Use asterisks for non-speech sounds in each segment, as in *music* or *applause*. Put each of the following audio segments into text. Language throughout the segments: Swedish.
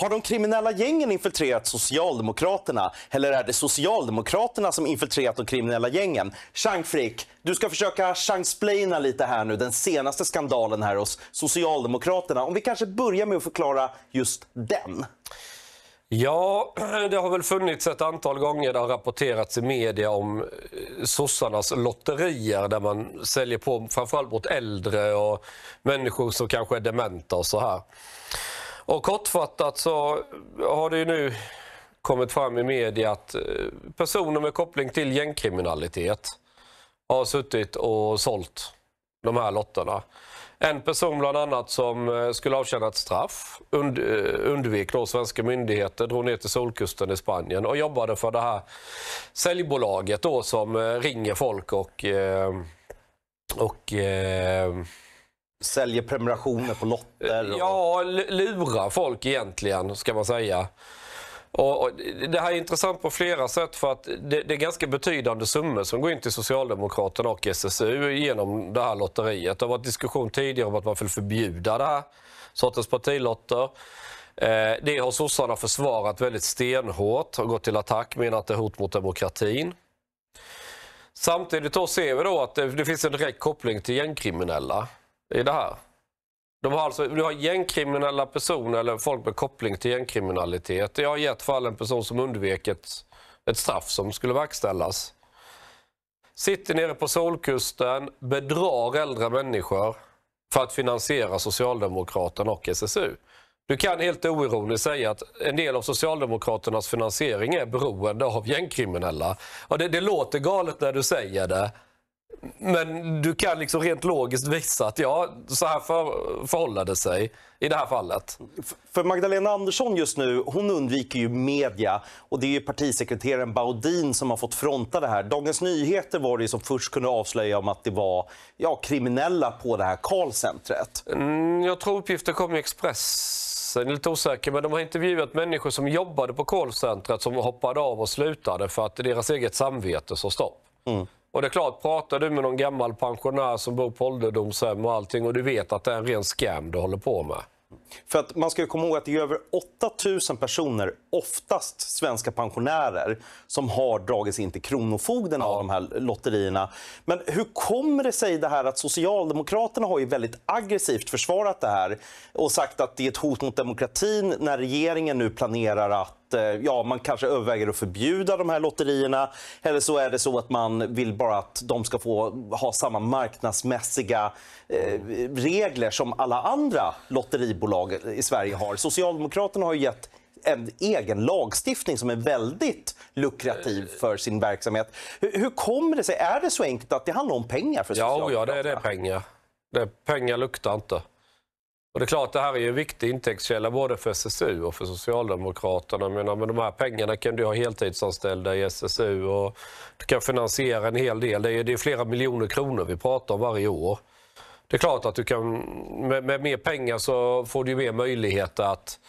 Har de kriminella gängen infiltrerat Socialdemokraterna? Eller är det Socialdemokraterna som infiltrerat de kriminella gängen? Chang Frick, du ska försöka chansplaina lite här nu, den senaste skandalen här hos Socialdemokraterna. Om vi kanske börjar med att förklara just den. Ja, *clears throat* det har väl funnits ett antal gånger det har rapporterats i media om eh, sossarnas lotterier där man säljer på framförallt mot äldre och människor som kanske är dementa och så här. Och kortfattat så har det ju nu kommit fram i media att eh, personer med koppling till gängkriminalitet har suttit och sålt de här lotterna. En person bland annat som eh, skulle avtjäna ett straff und, eh, undvek då svenska myndigheter, drog ner till solkusten i Spanien och jobbade för det här säljbolaget då som ringer folk och, och säljer prenumerationer på lotter? Och... Ja, lura folk egentligen, ska man säga. Och, och, det här är intressant på flera sätt för att det, det, är ganska betydande summor som går in till Socialdemokraterna och SSU genom det här lotteriet. Det har varit diskussion tidigare om att man vill förbjuda det här sortens partilotter. Eh, det har sossarna försvarat väldigt stenhårt och gått till attack, menar att det är hot mot demokratin. Samtidigt då ser vi då att det, det finns en direkt koppling till gängkriminella i det här. De har alltså, du har gängkriminella personer eller folk med koppling till gängkriminalitet. Jag har gett fall en person som undvek ett, ett straff som skulle verkställas. Sitter nere på Solkusten, bedrar äldre människor för att finansiera Socialdemokraterna och SSU. Du kan helt oironiskt säga att en del av Socialdemokraternas finansiering är beroende av gängkriminella. Och det, det låter galet när du säger det, men du kan liksom rent logiskt visa att ja, så här för, förhåller det sig i det här fallet. För Magdalena Andersson just nu, hon undviker ju media och det är ju partisekreteraren Baudin som har fått fronta det här. Dagens Nyheter var det som först kunde avslöja om att det var ja, kriminella på det här Karlcentret. Mm, jag tror uppgifter kom i Expressen, lite osäker, men de har intervjuat människor som jobbade på callcentret som hoppade av och slutade för att deras eget samvete sa stopp. Mm. Och det är klart, pratar du med någon gammal pensionär som bor på ålderdomshem och allting och du vet att det är en ren scam du håller på med. För att man ska komma ihåg att det är över 8000 personer, oftast svenska pensionärer, som har dragits in till Kronofogden ja. av de här lotterierna. Men hur kommer det sig det här att Socialdemokraterna har ju väldigt aggressivt försvarat det här och sagt att det är ett hot mot demokratin när regeringen nu planerar att Eh, ja, man kanske överväger att förbjuda de här lotterierna eller så är det så att man vill bara att de ska få ha samma marknadsmässiga eh, regler som alla andra lotteribolag i Sverige har. Socialdemokraterna har gett en egen lagstiftning som är väldigt lukrativ för sin verksamhet. Hur, kommer det sig? Är det så enkelt att det handlar om pengar för Ja, ja det är det pengar. Det, pengar luktar inte. Och det är klart, det här är ju en viktig intäktskälla både för SSU och för Socialdemokraterna. Jag menar, med de här pengarna kan du ha heltidsanställda i SSU och du kan finansiera en hel del. Det är, det är flera miljoner kronor vi pratar om varje år. Det är klart att du kan, med, med mer pengar så får du mer möjligheter att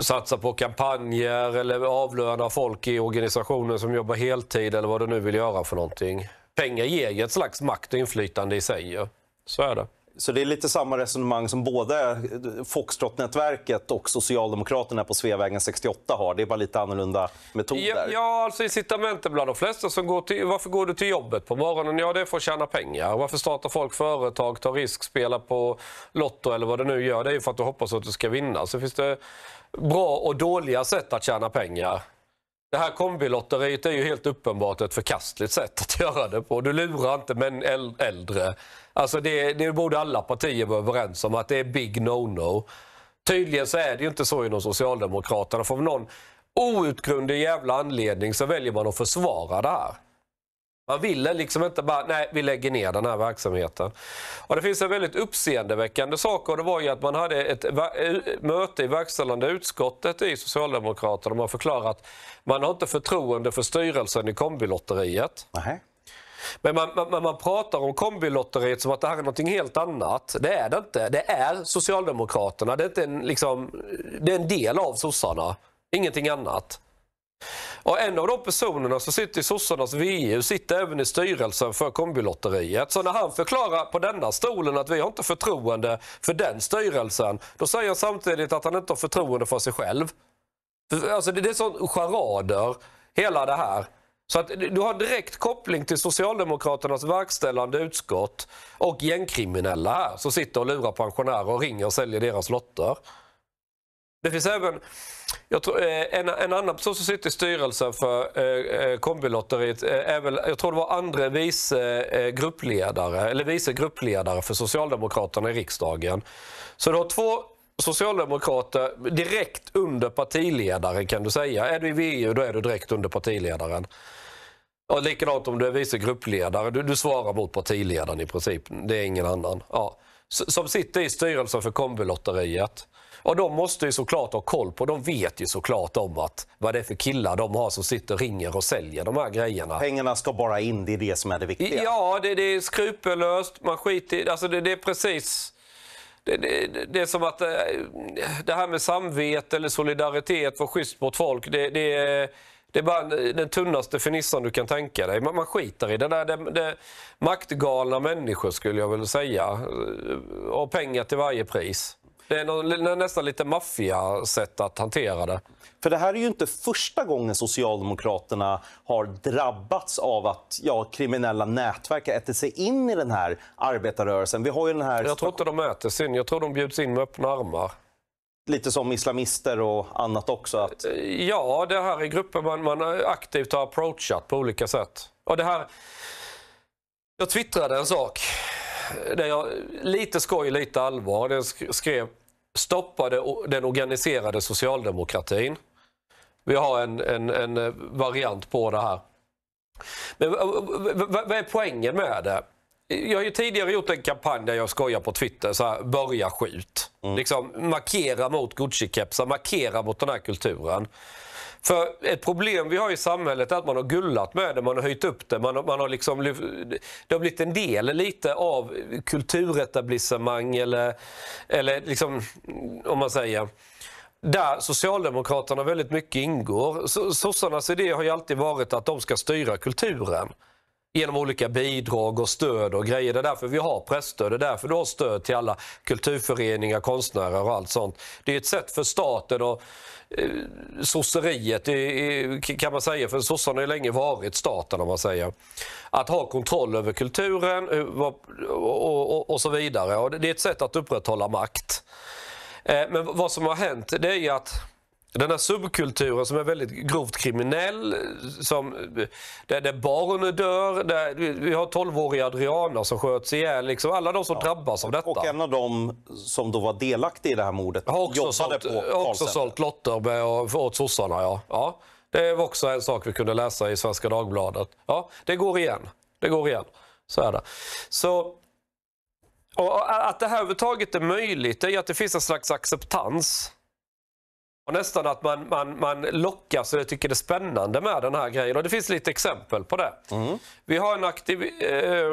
satsa på kampanjer eller avlöna folk i organisationer som jobbar heltid eller vad du nu vill göra för någonting. Pengar ger ju ett slags makt och inflytande i sig. Så är det. Så det är lite samma resonemang som både Foxtrot-nätverket och Socialdemokraterna på Sveavägen 68 har. Det är bara lite annorlunda metoder. Ja, ja alltså incitamenten bland de flesta som går till... Varför går du till jobbet på morgonen? Ja, det är för att tjäna pengar. Varför startar folk företag, tar risk, spelar på Lotto eller vad du nu gör? Det är ju för att du hoppas att du ska vinna. Så finns det bra och dåliga sätt att tjäna pengar. Det här kombilotteriet är ju helt uppenbart ett förkastligt sätt att *laughs* göra det på. Du lurar inte men äldre. Alltså det, det borde alla partier vara överens om, att det är big no-no. Tydligen så är det ju inte så inom Socialdemokraterna. För av någon outgrundlig jävla anledning så väljer man att försvara det här. Man ville liksom inte bara, nej vi lägger ner den här verksamheten. Och Det finns en väldigt uppseendeväckande sak och det var ju att man hade ett eh, möte i verkställande utskottet i Socialdemokraterna och man förklarade att man har inte förtroende för styrelsen i kombilotteriet. Nej. Men man, man, man pratar om kombilotteriet som att det här är något helt annat. Det är det inte. Det är Socialdemokraterna. Det är, inte en, liksom, det är en del av sossarna. Ingenting annat. Och en av de personerna som sitter i sossarnas VU sitter även i styrelsen för kombilotteriet. Så när han förklarar på denna stolen att vi har inte förtroende för den styrelsen, då säger han samtidigt att han inte har förtroende för sig själv. Alltså det är sån charader, hela det här. Så att du har direkt koppling till Socialdemokraternas verkställande utskott och gängkriminella här som sitter och lurar pensionärer och ringer och säljer deras lotter. Det finns även tror, eh, en, en, annan person som sitter i styrelsen för eh, eh Kombilotteriet, eh, är väl, jag tror det var andra vice gruppledare, eller vice gruppledare för Socialdemokraterna i riksdagen. Så du har två socialdemokrater direkt under partiledaren kan du säga. Är du i VU då är du direkt under partiledaren. Ja, likadant om du är vice gruppledare. Du, du svarar mot partiledaren i princip. Det är ingen annan. Ja. Som sitter i styrelsen för Kombilotteriet. Och de måste ju såklart ha koll på, de vet ju såklart om att vad det är för killar de har som sitter, och ringer och säljer de här grejerna. Pengarna ska bara in, det är det som är det viktiga. Ja, det, det är skrupellöst, man skiter i, alltså det, det är precis... Det, det, det, är som att eh, det här med samvete eller solidaritet, vara schysst mot folk, det, det är det är bara den tunnaste finissan du kan tänka dig. Man, skiter i det där. Det, det, maktgalna människor skulle jag vilja säga. Och pengar till varje pris. Det är någon, nästan lite maffia-sätt att hantera det. För det här är ju inte första gången Socialdemokraterna har drabbats av att ja, kriminella nätverk har ätit sig in i den här arbetarrörelsen. Vi har ju den här... Jag tror inte de äter sig in, jag tror de bjuds in med öppna armar lite som islamister och annat också? Att... Ja, det här är grupper man, man aktivt har approachat på olika sätt. Och det här... Jag twittrade en sak där jag lite skoj, lite allvar. Den skrev stoppade den organiserade socialdemokratin. Vi har en, en, en eh, variant på det här. Men eh, vad är poängen med det? Jag har ju tidigare gjort en kampanj där jag skojar på Twitter, så här, börja skjut. Mm. Liksom, markera mot Gucci-kepsar, markera mot den här kulturen. För ett problem vi har i samhället är att man har gullat med det, man har höjt upp det. Man har, man har liksom, det har blivit en del lite av kulturetablissemang eller, eller liksom, om man säger där Socialdemokraterna väldigt mycket ingår. Sossarnas idé har ju alltid varit att de ska styra kulturen genom olika bidrag och stöd och grejer. Det är därför vi har pressstöd, det är därför du har stöd till alla kulturföreningar, konstnärer och allt sånt. Det är ett sätt för staten och eh, sosseriet, kan man säga, för sossarna har länge varit staten om man säger. Att ha kontroll över kulturen eh, och, och, och så vidare. Och det är ett sätt att upprätthålla makt. Eh, men vad som har hänt det är att den här subkulturen som är väldigt grovt kriminell, som, där, där barn dör, där, vi har 12-åriga Adriana som sköts ihjäl. Liksom, alla de som ja. drabbas av detta. Och en av dem som då var delaktig i det här mordet har också jobbade sålt, på Har också sålt lotter med, och, åt sossarna. Ja. Ja. Det var också en sak vi kunde läsa i Svenska Dagbladet. Ja, det går igen. Det går igen. Så är det. Så, att det här överhuvudtaget är möjligt, det är att det finns en slags acceptans och nästan att man, man, man lockas och tycker det är spännande med den här grejen. Och det finns lite exempel på det. Mm. Vi har en aktiv... Eh,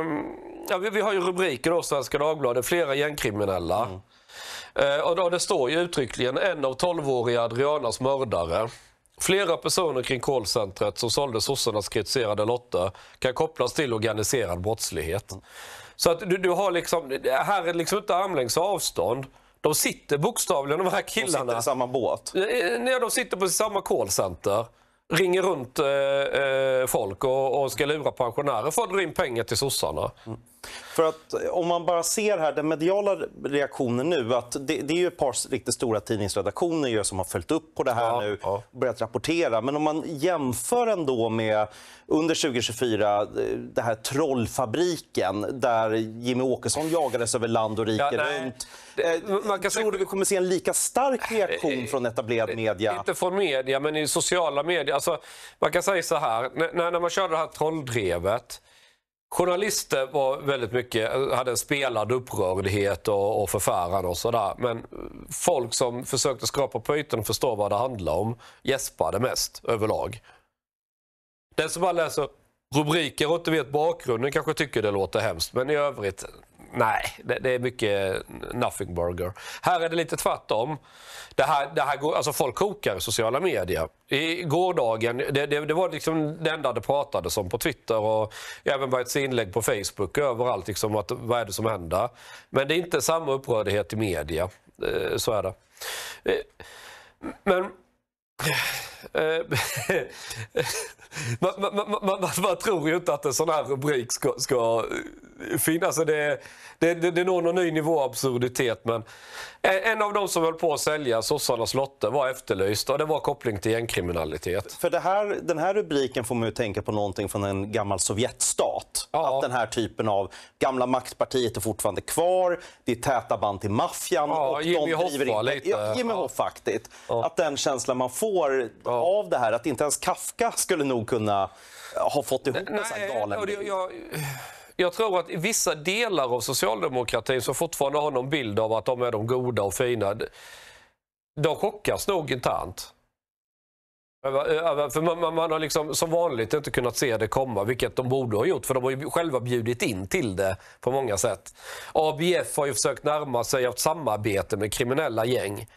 ja, vi, vi, har ju rubriker då, Svenska Dagbladet, flera gängkriminella. Mm. Eh, och då, det står ju uttryckligen en av 12-åriga Adrianas mördare. Flera personer kring callcentret som sålde sossarnas kritiserade lotter kan kopplas till organiserad brottslighet. Mm. Så att du, du har liksom, här är liksom inte armlängds avstånd. De sitter bokstavligen, de här killarna. De sitter i samma båt? Ja, de sitter på samma callcenter. Ringer runt eh, eh, folk och, och ska lura pensionärer för att dra in pengar till sossarna. Mm. För att om man bara ser här, den mediala reaktionen nu, att det, det är ju ett par riktigt stora tidningsredaktioner som har följt upp på det här ja, nu och börjat rapportera. Men om man jämför ändå med under 2024, eh, det här trollfabriken där Jimmy Åkesson jagades över land och rike ja, runt. Eh, man kan Tror du vi kommer se en lika stark eh, reaktion från etablerad media? Inte från media, men i sociala medier. Alltså, man kan säga så här, när, när man körde det här trolldrevet Journalister var väldigt mycket, hade en spelad upprördhet och, och förfäran och sådär. Men folk som försökte skrapa på ytan och förstå vad det handlade om gäspade mest överlag. Den som bara läser rubriker och inte vet bakgrunden kanske tycker det låter hemskt, men i övrigt, nej, det, det, är mycket nothing burger. Här är det lite tvärtom. Det här, det här går, alltså folk kokar i sociala medier. I gårdagen, det, det, det, var liksom det enda det pratades om på Twitter och även börjat inlägg på Facebook överallt. Liksom att, vad är det som händer? Men det är inte samma upprördhet i media. Eh, så är det. Eh, men Eh, *laughs* man, man, man, man, tror ju inte att en sån här rubrik ska, ska eh, finnas. Alltså, det, det, det, det når någon ny nivå av absurditet. Men eh, en av de som höll på att sälja sossarnas lotter var efterlyst och det var koppling till gängkriminalitet. För här, den här rubriken får man ju tänka på någonting från en gammal Sovjetstat. Ja. Att den här typen av gamla maktpartiet är fortfarande kvar. Det är täta band till maffian. Ja, och Jimmy Hoffa lite. Jimmy ja. Hoff faktiskt. Att den känslan man får ja. av det här. Att inte ens Kafka skulle nog kunna ha fått ihop Nej, en sån galen bild. Jag, jag, jag tror att vissa delar av socialdemokratin som fortfarande har någon bild av att de är de goda och fina, de chockas nog internt. För man, man, har liksom som vanligt inte kunnat se det komma, vilket de borde ha gjort, för de har ju själva bjudit in till det på många sätt. ABF har ju försökt närma sig, haft samarbete med kriminella gäng.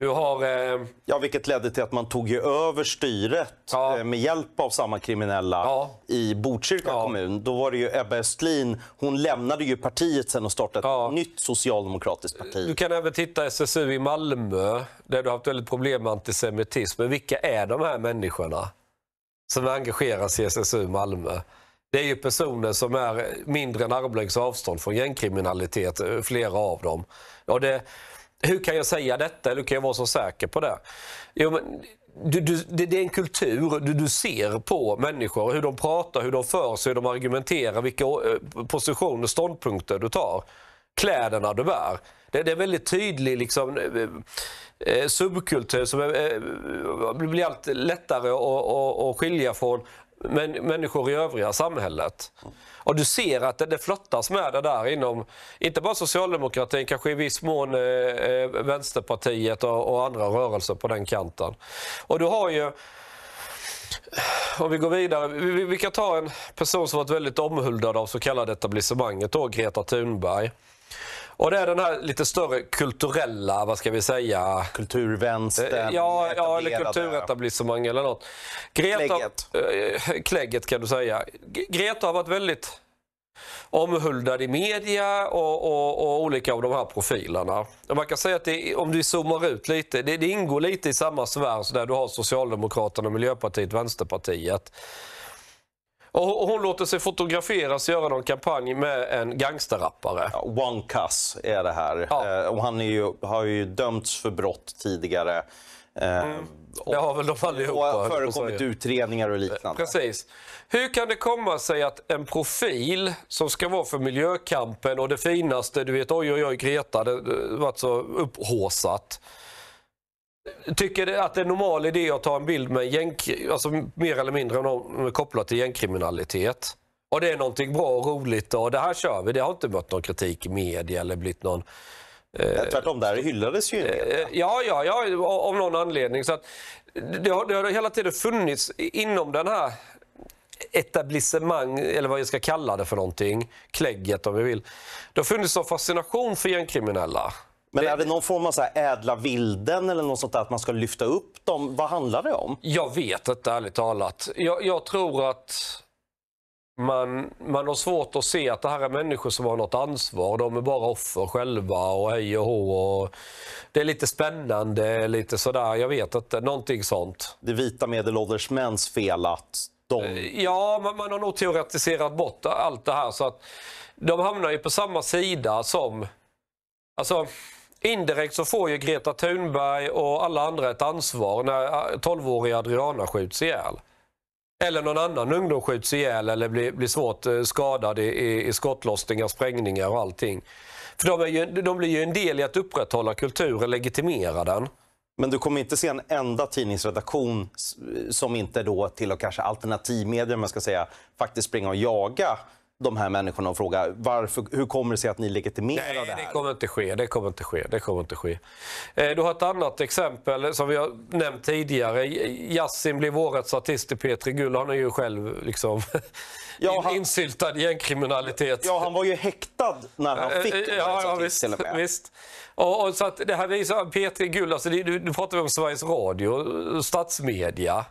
Du har... Eh... Ja, vilket ledde till att man tog ju över styret ja. Eh, med hjälp av samma kriminella ja. i Botkyrka ja. kommun. Då var det ju Ebba Östlin, hon lämnade ju partiet sen och startade ett nytt socialdemokratiskt parti. Du kan även titta SSU i Malmö, där du har haft väldigt problem med antisemitism. Men vilka är de här människorna som engageras i SSU i Malmö? Det är ju personer som är mindre än armlängds avstånd från gängkriminalitet, eh, flera av dem. Ja, det hur kan jag säga detta eller hur kan jag vara så säker på det? Jo, men, du, du, det, det, är en kultur du, du, ser på människor, hur de pratar, hur de för sig, hur de argumenterar, vilka eh, positioner och ståndpunkter du tar. Kläderna du bär. Det, det är en väldigt tydlig liksom, eh, eh, subkultur som är, blir allt lättare att skilja från men, människor i övriga samhället. Och du ser att det, det flottas med det där inom, inte bara socialdemokratin, kanske i viss mån eh, eh Vänsterpartiet och, och andra rörelser på den kanten. Och du har ju om vi går vidare. Vi, vi, kan ta en person som varit väldigt omhuldad av så kallade etablissemanget, då, Greta Thunberg. Och det är den här lite större kulturella, vad ska vi säga? Kulturvänstern. Eh, ja, ja eller kulturetablissemang eller något. Greta, klägget. Eh, klägget kan du säga. Greta har varit väldigt omhuldad i media och, och, och, olika av de här profilerna. Man kan säga att det, om du zoomar ut lite, det, det ingår lite i samma sfär där du har Socialdemokraterna, Miljöpartiet, Vänsterpartiet. Och hon låter sig fotograferas och göra någon kampanj med en gangsterrappare. Ja, One Cuss är det här. Ja. Eh, och han ju, har ju dömts för brott tidigare. Eh, mm. det har väl de allihopa. Och förekommit utredningar och liknande. Eh, precis. Hur kan det komma sig att en profil som ska vara för miljökampen och det finaste, du vet oj oj oj Greta, det, det varit så upphåsat tycker att det är en normal idé att ta en bild med gäng, alltså mer eller mindre kopplat till gängkriminalitet. Och det är någonting bra och roligt och det här kör vi. Det har inte mött någon kritik i media eller blivit någon... Eh, Tvärtom, där hyllades ju eh, Ja, ja, ja, av någon anledning. Så att, det, har, det har hela tiden funnits inom den här etablissemang, eller vad jag ska kalla det för någonting, klägget om vi vill. Det har funnits en fascination för gängkriminella. Men är det någon form av så ädla vilden eller något sånt där, att man ska lyfta upp dem? Vad handlar det om? Jag vet inte, ärligt talat. Jag, jag tror att man, man har svårt att se att det här är människor som har något ansvar. De är bara offer själva och hej och hå. Och det är lite spännande, lite sådär, jag vet inte, någonting sånt. Det vita medelålders mäns fel att de... Eh, ja, man, man har nog teoretiserat bort allt det här så att de hamnar ju på samma sida som... Alltså, Indirekt så får ju Greta Thunberg och alla andra ett ansvar när 12-åriga äh, Adriana skjuts ihjäl. Eller någon annan ungdom skjuts ihjäl eller blir, blir svårt äh, skadad i, i skottlossningar, sprängningar och allting. För de, ju, de, blir ju en del i att upprätthålla kulturen, legitimera den. Men du kommer inte se en enda tidningsredaktion som inte då till och kanske alternativmedia, man ska säga, faktiskt springa och jaga de här människorna och fråga varför, hur kommer det sig att ni legitimerar Nej, det här? Nej, det kommer inte ske. Det kommer inte ske. Det kommer inte ske. Eh, du har ett annat exempel som vi har nämnt tidigare. Jassim blev årets artist i Petri Gull. Han är ju själv liksom ja, han... insyltad i gängkriminalitet. Ja, han var ju häktad när han eh, fick årets eh, ja, artist till och med. visst. Och, och, så att det här visar Petri Gull, alltså, du, du pratar om Sveriges Radio, statsmedia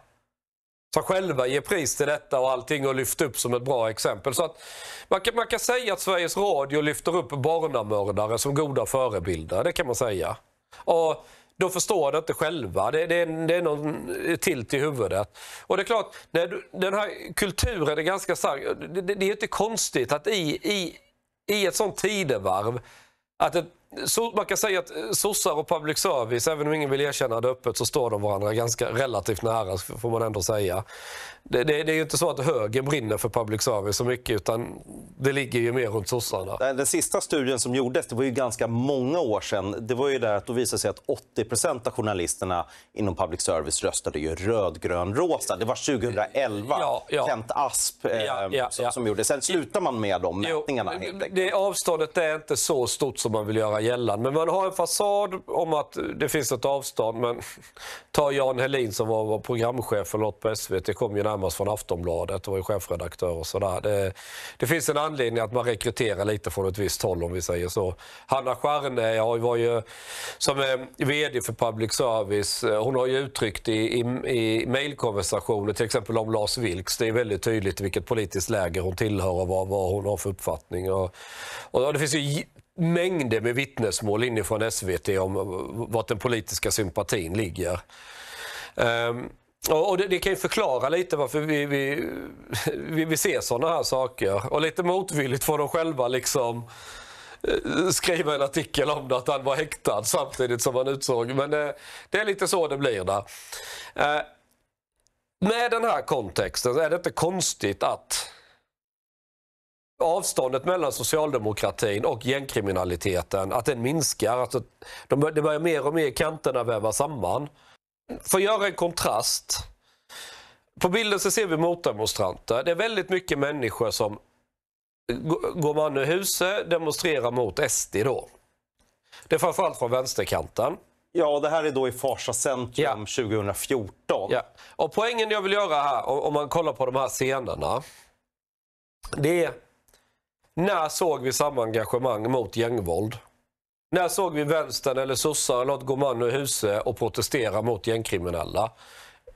tar själva ger pris till detta och allting och lyft upp som ett bra exempel. Så att man, kan, man kan säga att Sveriges Radio lyfter upp barnamördare som goda förebilder, det kan man säga. Och de förstår det inte själva. Det, det, det är någon tilt i huvudet. Och det är klart, när du, den här kulturen är ganska stark. Det, det, det är inte konstigt att i, i, i ett sånt tidevarv att ett så, man kan säga att eh, sossar och public service, även om ingen vill erkänna det öppet, så står de varandra ganska relativt nära, får man ändå säga det, det, det, är ju inte så att högern brinner för public service så mycket utan det ligger ju mer runt sossarna. Den sista studien som gjordes, det var ju ganska många år sedan, det var ju där att då visade sig att 80 av journalisterna inom public service röstade ju rödgrön rosa. Det var 2011, ja, ja. Kent Asp eh, ja, ja, som, som, gjorde Sen slutar man med de mätningarna. Jo, det, avståndet är inte så stort som man vill göra gällande, men man har en fasad om att det finns ett avstånd. Men ta Jan Helin som var, var programchef för något på SVT, det kom ju närmast från Aftonbladet, var ju chefredaktör och sådär. Det, det, finns en anledning att man rekryterar lite från ett visst håll om vi säger så. Hanna Stjärne ja, var ju, som är eh, VD för public service, hon har ju uttryckt i, i, i mejlkonversationer, till exempel om Lars Vilks, det är väldigt tydligt vilket politiskt läger hon tillhör och vad, vad hon har för uppfattning. Och, och det finns ju mängder med vittnesmål inifrån SVT om vart den politiska sympatin ligger. Um, och det, det, kan ju förklara lite varför vi, vi, *laughs* vi, vi ser sådana här saker. Och lite motvilligt får de själva liksom eh, skriva en artikel om det, att han var häktad samtidigt som han utsåg. Men det, eh, det är lite så det blir där. Eh, med den här kontexten, är det inte konstigt att avståndet mellan socialdemokratin och gängkriminaliteten, att den minskar. Alltså, det börjar mer och mer kanterna väva samman. För att göra en kontrast. På bilden så ser vi motdemonstranter. Det är väldigt mycket människor som går man ur huset, demonstrerar mot SD då. Det är framförallt från vänsterkanten. Ja, det här är då i Farsa centrum ja. 2014. Ja. Och poängen jag vill göra här, om man kollar på de här scenerna. Det är, när såg vi samma engagemang mot gängvåld? När såg vi vänstern eller sossar eller något gå man ur huset och protestera mot gängkriminella?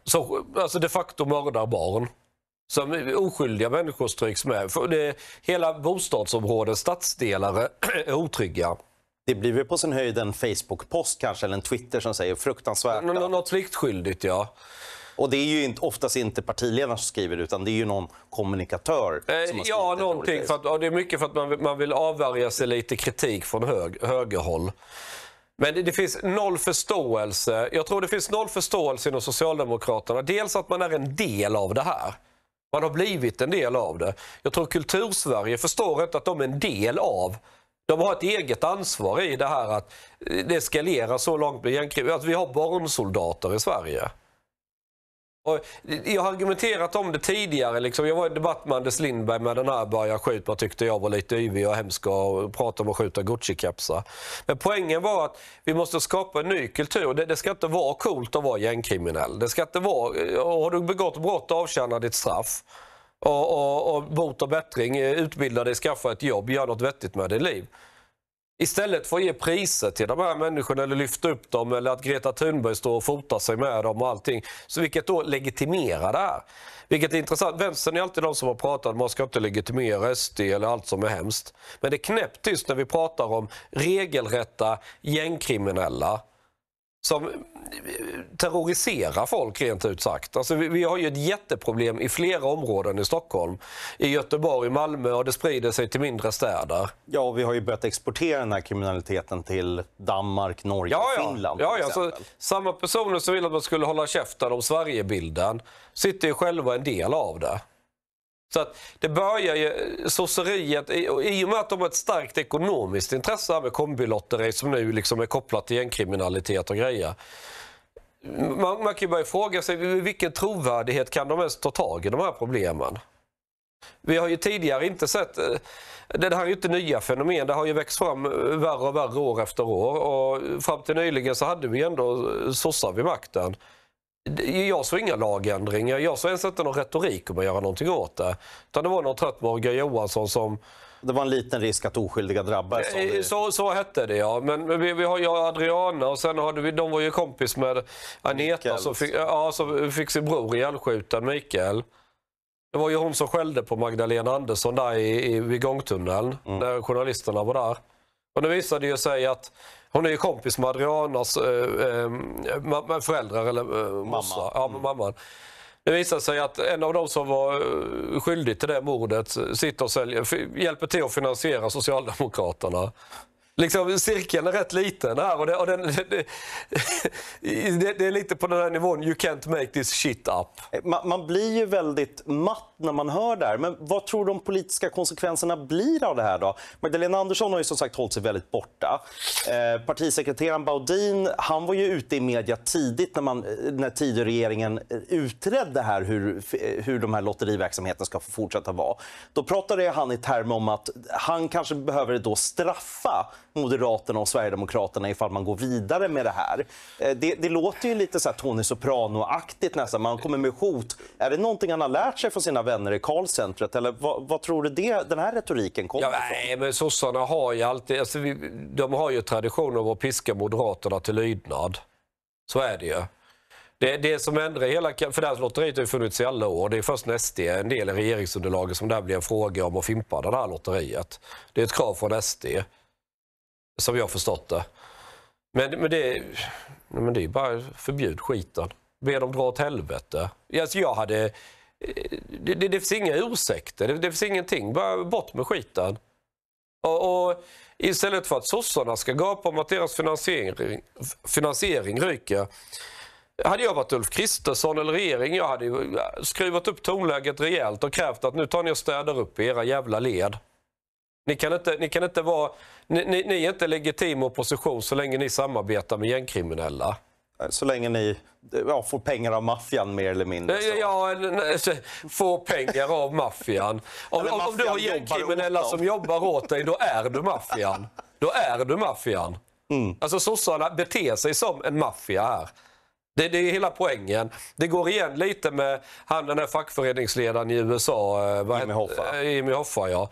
Som alltså de facto mördar barn. Som oskyldiga människor stryks med. För det, hela bostadsområden, stadsdelar *clears throat* är otrygga. Det blir väl på sin höjd en Facebook-post kanske, eller en Twitter som säger fruktansvärt. något pliktskyldigt, ja. Och det är ju inte, oftast inte partiledaren som skriver utan det är ju någon kommunikatör. Som har eh, ja, någonting. För att, ja, det är mycket för att man, man vill avvärja sig lite kritik från hög, högerhåll. Men det, det, finns noll förståelse. Jag tror det finns noll förståelse inom Socialdemokraterna. Dels att man är en del av det här. Man har blivit en del av det. Jag tror Kultursverige förstår inte att de är en del av de har ett eget ansvar i det här att eh, det eskalerar så långt med gängkriminalitet. Att vi har barnsoldater i Sverige. Jag har argumenterat om det tidigare. Liksom. Jag var i debatt med Anders Lindberg med den här börja skjuta och tyckte jag var lite yvig och hemsk och pratade om att skjuta Gucci-kepsar. Men poängen var att vi måste skapa en ny kultur. Det, det ska inte vara coolt att vara gängkriminell. Det ska inte vara, har du begått brott, avtjäna ditt straff. Och, och, och bot och bättring, utbilda dig, skaffa ett jobb, gör något vettigt med ditt liv istället för att ge priser till de här människorna eller lyfta upp dem eller att Greta Thunberg står och fotar sig med dem och allting. Så vilket då legitimerar det här. Vilket är intressant. Vänstern är alltid de som har pratat om att man ska inte legitimera SD eller allt som är hemskt. Men det är knäpptyst när vi pratar om regelrätta gängkriminella som eh, terroriserar folk rent ut sagt. Alltså, vi, vi, har ju ett jätteproblem i flera områden i Stockholm. I Göteborg, Malmö och det sprider sig till mindre städer. Ja, vi har ju börjat exportera den här kriminaliteten till Danmark, Norge ja, ja. och Finland. Ja, ja. Så, samma personer som vill att man skulle hålla käften om Sverigebilden sitter ju själva en del av det. Så att det börjar ju, sosseriet, i, i och med att de har ett starkt ekonomiskt intresse här med kombilotteri som nu liksom är kopplat till gängkriminalitet och grejer. Man, man, kan ju börja fråga sig vilken trovärdighet kan de ens ta tag i de här problemen? Vi har ju tidigare inte sett, eh, det här är ju inte nya fenomen, det har ju växt fram eh, värre och värre år efter år och fram till nyligen så hade vi ändå eh, sossar vid makten. Jag såg inga lagändringar. Jag såg ens inte någon retorik om att göra någonting åt det. Utan det var någon trött Morgan Johansson som... Det var en liten risk att oskyldiga drabbades? Eh, det... Så, så hette det ja. Men vi, vi har ju Adriana och sen hade vi, de var ju kompis med Aneta som fick, ja, som fick sin bror ihjälskjuten, Mikael. Det var ju hon som skällde på Magdalena Andersson där i, i, vid gångtunneln, mm. när journalisterna var där. Och det visade ju sig att hon är ju kompis med Adrianas eh, eh med föräldrar, eller eh, Mamma. Ja, med mm. mamman. Det visar sig att en av de som var eh, skyldig till det mordet sitter och säljer, hjälper till att finansiera Socialdemokraterna. Liksom, cirkeln är rätt liten här och, det, och den, det, det, *laughs* det, är lite på den här nivån, you can't make this shit up. Eh, man, man blir ju väldigt matt när man hör det här. Men vad tror de politiska konsekvenserna blir av det här då? Magdalena Andersson har ju som sagt hållit sig väldigt borta. Eh, partisekreteraren Baudin, han var ju ute i media tidigt när, man, eh, när Tidöregeringen eh, utredde här hur, eh, hur de här lotteriverksamheten ska få fortsätta vara. Då pratade han i termer om att han kanske behöver då straffa Moderaterna och Sverigedemokraterna ifall man går vidare med det här. Det, det låter ju lite så här Tony Soprano-aktigt nästan. Man kommer med hot. Är det någonting han har lärt sig från sina vänner i Karlcentret? Eller vad, vad, tror du det, den här retoriken kommer ja, ifrån? Nej, men sossarna har ju alltid, alltså vi, de har ju tradition av att piska Moderaterna till lydnad. Så är det ju. Det, det som ändrar hela, för det här lotteriet har ju funnits i alla år. Det är först när SD, en del i regeringsunderlaget, som där blir en fråga om att fimpa det här lotteriet. Det är ett krav från SD, som jag förstått det. Men, men, det, men det är bara förbjud skiten. Be dem dra åt helvete. Alltså jag hade det, det, det finns inga ursäkter, det, det finns ingenting. Bara bort med skiten. Och, och istället för att sossarna ska gapa om att deras finansiering, finansiering ryker. Hade jag varit Ulf Kristersson eller regering, jag hade skruvat upp tonläget rejält och krävt att nu tar ni och städar upp i era jävla led. Ni kan inte, ni kan inte vara, ni, ni, ni är inte legitim opposition så länge ni samarbetar med gängkriminella. Eh, så länge ni eh, ja, får pengar av maffian mer eller mindre. Eh, så. Ja, *laughs* får pengar av maffian. Om, *laughs* om, om du har gängkriminella som jobbar åt dig, då är du maffian. Då är du maffian. Mm. Alltså sossarna beter sig som en maffia här. Det, det, är hela poängen. Det går igen lite med han den här fackföreningsledaren i USA. Jimmy Hoffa. Jimmy Hoffa ja.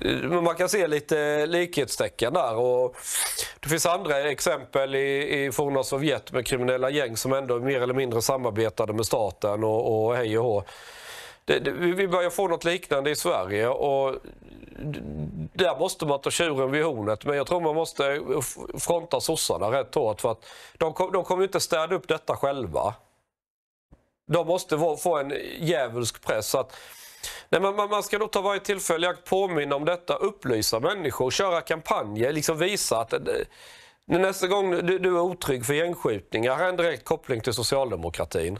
Eh, man kan se lite likhetstecken där. Och det finns andra exempel i, i forna Sovjet med kriminella gäng som ändå mer eller mindre samarbetade med staten och, och hej och hå. Det, det, vi börjar få något liknande i Sverige och där måste man ta tjuren vid hornet. Men jag tror man måste fronta sossarna rätt hårt för att de, de kommer inte städa upp detta själva. De måste få en djävulsk press. att Nej, men man ska då ta varje tillfälle att påminna om detta, upplysa människor, köra kampanjer, liksom visa att eh, nästa gång du, du är otrygg för gängskjutningar, här är en direkt koppling till socialdemokratin.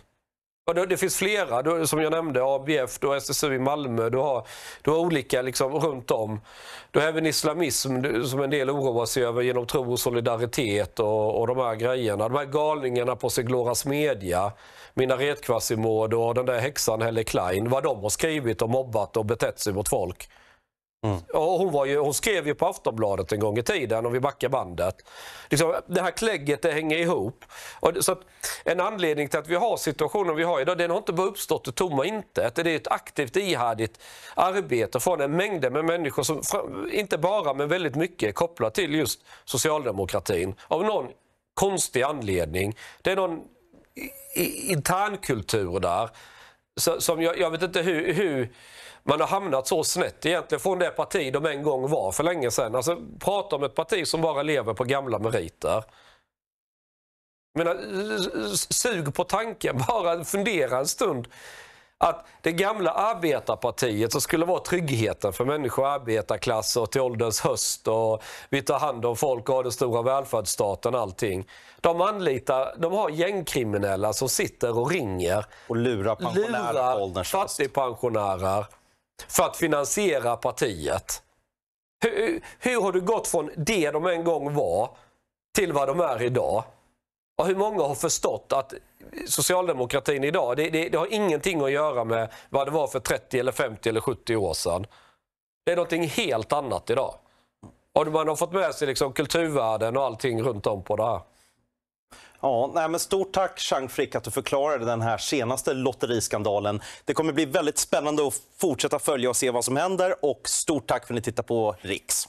Och det, det finns flera, du, som jag nämnde, ABF, du har SSU i Malmö, du har, du har olika liksom, runt om. Du har även islamism du, som en del oroar sig över genom tro och solidaritet och, och de här grejerna. De här galningarna på Segloras Media minaretkvassimod och den där häxan Helle Klein, vad de har skrivit och mobbat och betett sig mot folk. Mm. Och hon, var ju, hon skrev ju på Aftonbladet en gång i tiden, om vi backar bandet. Liksom, det här klägget det hänger ihop. Och, så en anledning till att vi har situationen vi har idag, den har inte bara uppstått ur tomma intet. Det är ett aktivt, ihärdigt arbete från en mängd med människor som, inte bara, men väldigt mycket kopplat till just socialdemokratin. Av någon konstig anledning. Det är någon internkultur där. som jag, jag, vet inte hur, hur man har hamnat så snett egentligen från det parti de en gång var för länge sedan. Alltså, prata om ett parti som bara lever på gamla meriter. menar, sug på tanken, *laughs* bara fundera en stund att det gamla arbetarpartiet som skulle vara tryggheten för människor i arbetarklass och till ålderns höst och vi tar hand om folk och har den stora välfärdsstaten allting. De anlitar, de har gängkriminella som sitter och ringer. Och lurar pensionärer lurar fattigpensionärer för att finansiera partiet. Hur, hur har du gått från det de en gång var till vad de är idag? Och hur många har förstått att socialdemokratin idag, det, det, det, har ingenting att göra med vad det var för 30, eller 50 eller 70 år sedan. Det är någonting helt annat idag. Och man har fått med sig liksom kulturvärden och allting runt om på det här. Ja, nej, men stort tack Chang Frick att du förklarade den här senaste lotteriskandalen. Det kommer bli väldigt spännande att fortsätta följa och se vad som händer. Och stort tack för att ni tittar på Riks.